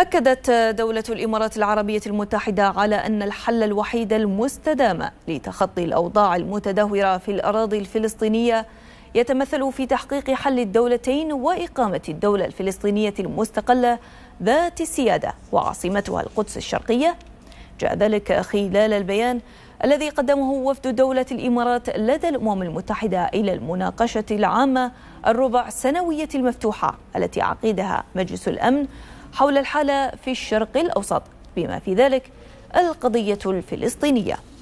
أكدت دولة الإمارات العربية المتحدة على أن الحل الوحيد المستدام لتخطي الأوضاع المتدهورة في الأراضي الفلسطينية يتمثل في تحقيق حل الدولتين وإقامة الدولة الفلسطينية المستقلة ذات السيادة وعاصمتها القدس الشرقية جاء ذلك خلال البيان الذي قدمه وفد دولة الإمارات لدى الأمم المتحدة إلى المناقشة العامة الربع سنوية المفتوحة التي عقدها مجلس الأمن حول الحالة في الشرق الأوسط بما في ذلك القضية الفلسطينية